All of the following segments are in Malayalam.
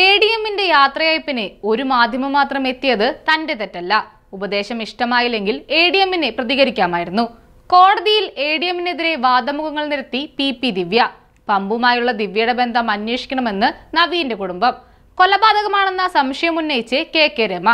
എ ഡി എമ്മിന്റെ യാത്രയയപ്പിനെ ഒരു മാധ്യമം മാത്രം എത്തിയത് തന്റെ തെറ്റല്ല ഉപദേശം ഇഷ്ടമായില്ലെങ്കിൽ എ ഡി എമ്മിനെ പ്രതികരിക്കാമായിരുന്നു കോടതിയിൽ എ ഡി എമ്മിനെതിരെ വാദമുഖങ്ങൾ നിരത്തി പി പി ദിവ്യ പമ്പുമായുള്ള ദിവ്യയുടെ ബന്ധം അന്വേഷിക്കണമെന്ന് നവീന്റെ കുടുംബം കൊലപാതകമാണെന്ന സംശയം ഉന്നയിച്ച് കെ കെ രമ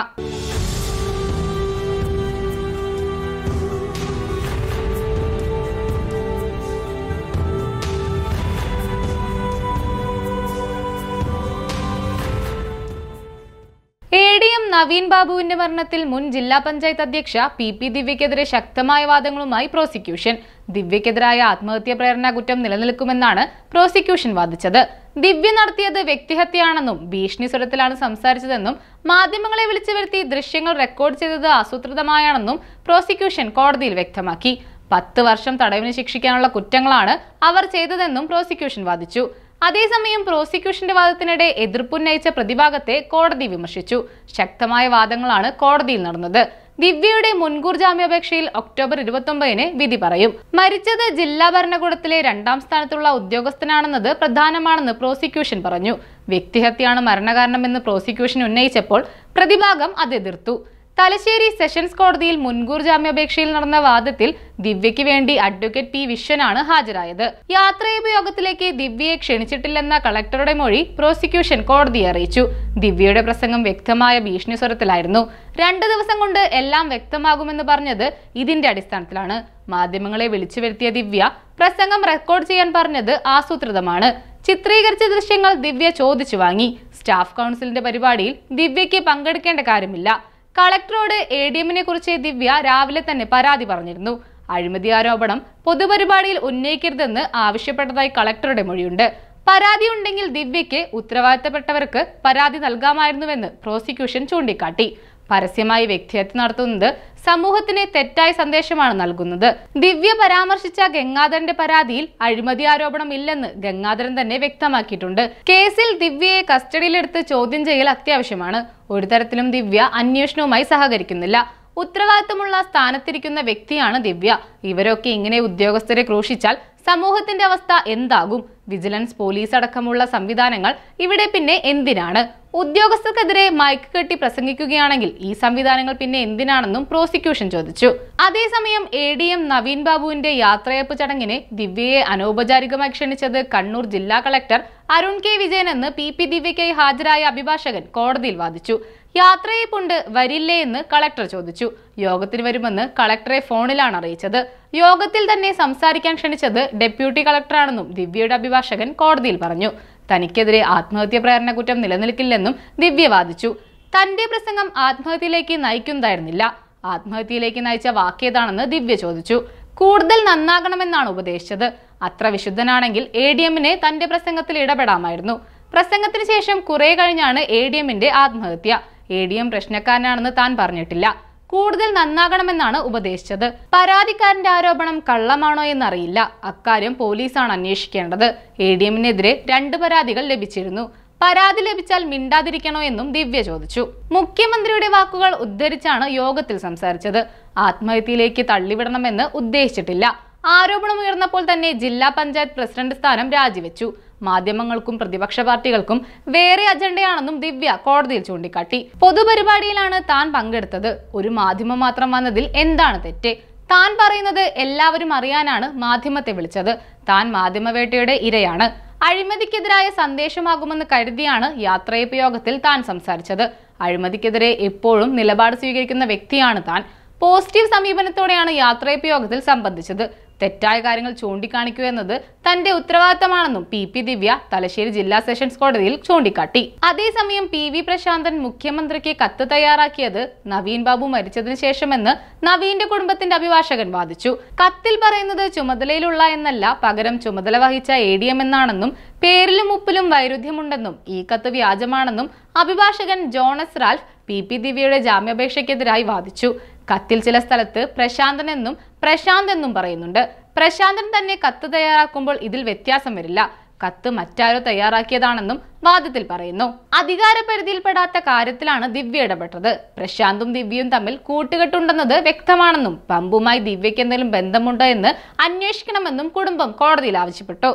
നവീൻ ബാബുവിന്റെ മരണത്തിൽ മുൻ ജില്ലാ പഞ്ചായത്ത് അധ്യക്ഷ പി പി ദിവ്യക്കെതിരെ ശക്തമായ വാദങ്ങളുമായി പ്രോസിക്യൂഷൻ ദിവ്യക്കെതിരായ ആത്മഹത്യ പ്രേരണ കുറ്റം നിലനിൽക്കുമെന്നാണ് പ്രോസിക്യൂഷൻ വാദിച്ചത് ദിവ്യ നടത്തിയത് വ്യക്തിഹത്യയാണെന്നും ഭീഷണി സ്വരത്തിലാണ് സംസാരിച്ചതെന്നും മാധ്യമങ്ങളെ വിളിച്ചു വരുത്തി ദൃശ്യങ്ങൾ റെക്കോർഡ് ചെയ്തത് ആസൂത്രിതമായാണെന്നും പ്രോസിക്യൂഷൻ കോടതിയിൽ വ്യക്തമാക്കി പത്ത് വർഷം തടവിന് ശിക്ഷിക്കാനുള്ള കുറ്റങ്ങളാണ് അവർ ചെയ്തതെന്നും പ്രോസിക്യൂഷൻ വാദിച്ചു അതേസമയം പ്രോസിക്യൂഷന്റെ വാദത്തിനിടെ എതിർപ്പുന്നയിച്ച പ്രതിഭാഗത്തെ കോടതി വിമർശിച്ചു ശക്തമായ വാദങ്ങളാണ് കോടതിയിൽ നടന്നത് ദിവ്യയുടെ മുൻകൂർ ജാമ്യാപേക്ഷയിൽ ഒക്ടോബർ ഇരുപത്തൊമ്പതിന് വിധി പറയും മരിച്ചത് ജില്ലാ ഭരണകൂടത്തിലെ രണ്ടാം സ്ഥാനത്തുള്ള ഉദ്യോഗസ്ഥനാണെന്നത് പ്രധാനമാണെന്ന് പ്രോസിക്യൂഷൻ പറഞ്ഞു വ്യക്തിഹത്യാണ് മരണകാരണമെന്ന് പ്രോസിക്യൂഷൻ ഉന്നയിച്ചപ്പോൾ പ്രതിഭാഗം അത് എതിർത്തു തലശ്ശേരി സെഷൻസ് കോടതിയിൽ മുൻകൂർ ജാമ്യാപേക്ഷയിൽ നടന്ന വാദത്തിൽ ദിവ്യയ്ക്ക് വേണ്ടി അഡ്വക്കേറ്റ് പി വിശ്വനാണ് ഹാജരായത് യാത്രയുപയോഗത്തിലേക്ക് ദിവ്യയെ ക്ഷണിച്ചിട്ടില്ലെന്ന കളക്ടറുടെ മൊഴി പ്രോസിക്യൂഷൻ കോടതിയെ അറിയിച്ചു ദിവ്യയുടെ പ്രസംഗം വ്യക്തമായ ഭീഷണി സ്വരത്തിലായിരുന്നു രണ്ടു ദിവസം കൊണ്ട് എല്ലാം വ്യക്തമാകുമെന്ന് പറഞ്ഞത് ഇതിന്റെ അടിസ്ഥാനത്തിലാണ് മാധ്യമങ്ങളെ വിളിച്ചു വരുത്തിയ ദിവ്യ പ്രസംഗം റെക്കോർഡ് ചെയ്യാൻ പറഞ്ഞത് ആസൂത്രിതമാണ് ചിത്രീകരിച്ച ദൃശ്യങ്ങൾ ദിവ്യ ചോദിച്ചു വാങ്ങി സ്റ്റാഫ് കൗൺസിലിന്റെ പരിപാടിയിൽ ദിവ്യയ്ക്ക് പങ്കെടുക്കേണ്ട കാര്യമില്ല കളക്ടറോട് എ ഡി എമ്മിനെ കുറിച്ച് ദിവ്യ രാവിലെ തന്നെ പരാതി പറഞ്ഞിരുന്നു അഴിമതി ആരോപണം പൊതുപരിപാടിയിൽ ഉന്നയിക്കരുതെന്ന് ആവശ്യപ്പെട്ടതായി കളക്ടറുടെ മൊഴിയുണ്ട് പരാതി ഉണ്ടെങ്കിൽ ദിവ്യയ്ക്ക് ഉത്തരവാദിത്തപ്പെട്ടവർക്ക് പരാതി നൽകാമായിരുന്നുവെന്ന് പ്രോസിക്യൂഷൻ ചൂണ്ടിക്കാട്ടി പരസ്യമായി വ്യക്തിഹത്യ നടത്തുന്നത് സമൂഹത്തിന് തെറ്റായ സന്ദേശമാണ് നൽകുന്നത് ദിവ്യ പരാമർശിച്ച ഗംഗാധരന്റെ പരാതിയിൽ അഴിമതി ആരോപണം ഇല്ലെന്ന് ഗംഗാധരൻ തന്നെ വ്യക്തമാക്കിയിട്ടുണ്ട് കേസിൽ ദിവ്യയെ കസ്റ്റഡിയിലെടുത്ത് ചോദ്യം ചെയ്യൽ അത്യാവശ്യമാണ് ഒരു തരത്തിലും ദിവ്യ അന്വേഷണവുമായി സഹകരിക്കുന്നില്ല ഉത്തരവാദിത്തമുള്ള സ്ഥാനത്തിരിക്കുന്ന വ്യക്തിയാണ് ദിവ്യ ഇവരൊക്കെ ഇങ്ങനെ ഉദ്യോഗസ്ഥരെ ക്രൂശിച്ചാൽ സമൂഹത്തിന്റെ അവസ്ഥ എന്താകും വിജിലൻസ് പോലീസ് അടക്കമുള്ള സംവിധാനങ്ങൾ ഇവിടെ പിന്നെ എന്തിനാണ് ഉദ്യോഗസ്ഥർക്കെതിരെ മയക്ക് കെട്ടി പ്രസംഗിക്കുകയാണെങ്കിൽ ഈ സംവിധാനങ്ങൾ പിന്നെ എന്തിനാണെന്നും പ്രോസിക്യൂഷൻ ചോദിച്ചു അതേസമയം എ ഡി എം നവീൻ ബാബുവിന്റെ യാത്രയപ്പ് ചടങ്ങിന് ദിവ്യയെ അനൗപചാരികമായി ക്ഷണിച്ചത് കണ്ണൂർ ജില്ലാ കളക്ടർ അരുൺ കെ വിജയൻ എന്ന് പി പി ദിവ്യയ്ക്കായി ഹാജരായ അഭിഭാഷകൻ കോടതിയിൽ വാദിച്ചു യാത്രയപ്പുണ്ട് വരില്ലേ എന്ന് കളക്ടർ ചോദിച്ചു യോഗത്തിന് വരുമെന്ന് കളക്ടറെ ഫോണിലാണ് അറിയിച്ചത് യോഗത്തിൽ തന്നെ സംസാരിക്കാൻ ക്ഷണിച്ചത് ഡെപ്യൂട്ടി കളക്ടറാണെന്നും ദിവ്യയുടെ അഭിഭാഷകൻ കോടതിയിൽ പറഞ്ഞു തനിക്കെതിരെ ആത്മഹത്യ പ്രേരണ കുറ്റം നിലനിൽക്കില്ലെന്നും ദിവ്യ വാദിച്ചു തന്റെ പ്രസംഗം ആത്മഹത്യയിലേക്ക് നയിക്കുന്നതായിരുന്നില്ല ആത്മഹത്യയിലേക്ക് നയിച്ച വാക്കേതാണെന്ന് ദിവ്യ ചോദിച്ചു കൂടുതൽ നന്നാകണമെന്നാണ് ഉപദേശിച്ചത് അത്ര വിശുദ്ധനാണെങ്കിൽ എ ഡി എമ്മിനെ തന്റെ പ്രസംഗത്തിൽ ഇടപെടാമായിരുന്നു പ്രസംഗത്തിന് ശേഷം കുറെ കഴിഞ്ഞാണ് എ ഡി എമ്മിന്റെ ആത്മഹത്യ എ ഡി എം പ്രശ്നക്കാരനാണെന്ന് താൻ പറഞ്ഞിട്ടില്ല കൂടുതൽ നന്നാകണമെന്നാണ് ഉപദേശിച്ചത് പരാതിക്കാരന്റെ ആരോപണം കള്ളമാണോ എന്നറിയില്ല അക്കാര്യം പോലീസാണ് അന്വേഷിക്കേണ്ടത് എ ഡി എമ്മിനെതിരെ രണ്ട് പരാതികൾ ലഭിച്ചിരുന്നു പരാതി ലഭിച്ചാൽ മിണ്ടാതിരിക്കണോ എന്നും ദിവ്യ ചോദിച്ചു മുഖ്യമന്ത്രിയുടെ വാക്കുകൾ ഉദ്ധരിച്ചാണ് യോഗത്തിൽ സംസാരിച്ചത് ആത്മഹത്യയിലേക്ക് തള്ളിവിടണമെന്ന് ഉദ്ദേശിച്ചിട്ടില്ല ആരോപണം ഉയർന്നപ്പോൾ തന്നെ ജില്ലാ പഞ്ചായത്ത് പ്രസിഡന്റ് സ്ഥാനം രാജിവെച്ചു മാധ്യമങ്ങൾക്കും പ്രതിപക്ഷ പാർട്ടികൾക്കും വേറെ അജണ്ടയാണെന്നും ദിവ്യ കോടതിയിൽ ചൂണ്ടിക്കാട്ടി പൊതുപരിപാടിയിലാണ് താൻ പങ്കെടുത്തത് ഒരു മാധ്യമം മാത്രം വന്നതിൽ എന്താണ് തെറ്റ് താൻ പറയുന്നത് എല്ലാവരും അറിയാനാണ് മാധ്യമത്തെ വിളിച്ചത് താൻ മാധ്യമവേട്ടയുടെ ഇരയാണ് അഴിമതിക്കെതിരായ സന്ദേശമാകുമെന്ന് കരുതിയാണ് യാത്രയപ്പ് യോഗത്തിൽ താൻ സംസാരിച്ചത് അഴിമതിക്കെതിരെ എപ്പോഴും നിലപാട് സ്വീകരിക്കുന്ന വ്യക്തിയാണ് താൻ പോസിറ്റീവ് സമീപനത്തോടെയാണ് യാത്രയപ്പ് യോഗത്തിൽ സംബന്ധിച്ചത് തെറ്റായ കാര്യങ്ങൾ ചൂണ്ടിക്കാണിക്കുക എന്നത് തന്റെ ഉത്തരവാദിത്തമാണെന്നും പി പി ദിവ്യ തലശ്ശേരി ജില്ലാ സെഷൻസ് കോടതിയിൽ ചൂണ്ടിക്കാട്ടി അതേസമയം പി വി പ്രശാന്തൻ മുഖ്യമന്ത്രിക്ക് കത്ത് തയ്യാറാക്കിയത് നവീൻ ബാബു മരിച്ചതിനു ശേഷമെന്ന് നവീന്റെ കുടുംബത്തിന്റെ അഭിഭാഷകൻ വാദിച്ചു കത്തിൽ പറയുന്നത് ചുമതലയിലുള്ള എന്നല്ല പകരം ചുമതല വഹിച്ച എ ഡി എം എന്നാണെന്നും പേരിലും ഉപ്പിലും വൈരുദ്ധ്യമുണ്ടെന്നും ഈ കത്ത് വ്യാജമാണെന്നും അഭിഭാഷകൻ ജോണസ് റാൽഫ് പി പി ദിവ്യയുടെ ജാമ്യാപേക്ഷയ്ക്കെതിരായി വാദിച്ചു കത്തിൽ ചില സ്ഥലത്ത് പ്രശാന്തൻ എന്നും പ്രശാന്ത് എന്നും പറയുന്നുണ്ട് പ്രശാന്തൻ തന്നെ കത്ത് തയ്യാറാക്കുമ്പോൾ ഇതിൽ വ്യത്യാസം വരില്ല കത്ത് മറ്റാരോ തയ്യാറാക്കിയതാണെന്നും വാദത്തിൽ പറയുന്നു പരിധിയിൽപ്പെടാത്ത കാര്യത്തിലാണ് ദിവ്യ ഇടപെട്ടത് പ്രശാന്തും ദിവ്യയും തമ്മിൽ കൂട്ടുകെട്ടുണ്ടെന്നത് വ്യക്തമാണെന്നും പമ്പുമായി ദിവ്യയ്ക്ക് എന്തെങ്കിലും ബന്ധമുണ്ടോ എന്ന് അന്വേഷിക്കണമെന്നും കുടുംബം കോടതിയിൽ ആവശ്യപ്പെട്ടു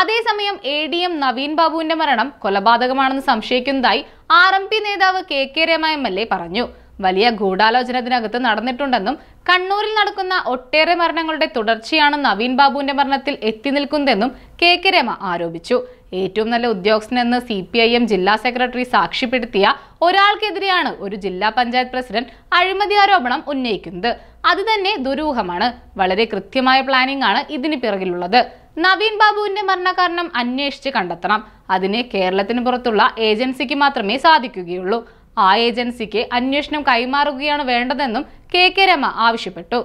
അതേസമയം എ ഡി എം നവീൻ ബാബുവിന്റെ മരണം കൊലപാതകമാണെന്ന് സംശയിക്കുന്നതായി ആർ എം പി നേതാവ് K K Rema M L A പറഞ്ഞു വലിയ ഗൂഢാലോചനത്തിനകത്ത് നടന്നിട്ടുണ്ടെന്നും കണ്ണൂരിൽ നടക്കുന്ന ഒട്ടേറെ മരണങ്ങളുടെ തുടർച്ചയാണ് നവീൻ ബാബുവിന്റെ മരണത്തിൽ എത്തി നിൽക്കുന്നതെന്നും കെ കെ രമ ആരോപിച്ചു ഏറ്റവും നല്ല ഉദ്യോഗസ്ഥനെന്ന് സി പി ഐ എം ജില്ലാ സെക്രട്ടറി സാക്ഷ്യപ്പെടുത്തിയ ഒരാൾക്കെതിരെയാണ് ഒരു ജില്ലാ പഞ്ചായത്ത് പ്രസിഡന്റ് അഴിമതി ആരോപണം ഉന്നയിക്കുന്നത് അത് തന്നെ ദുരൂഹമാണ് വളരെ കൃത്യമായ പ്ലാനിംഗ് ആണ് ഇതിന് പിറകിലുള്ളത് നവീൻ ബാബുവിന്റെ മരണകാരണം അന്വേഷിച്ച് കണ്ടെത്തണം അതിനെ കേരളത്തിന് പുറത്തുള്ള ഏജൻസിക്ക് മാത്രമേ സാധിക്കുകയുള്ളൂ ആ ഏജൻസിക്ക് അന്വേഷണം കൈമാറുകയാണ് വേണ്ടതെന്നും കെ കെ രമ ആവശ്യപ്പെട്ടു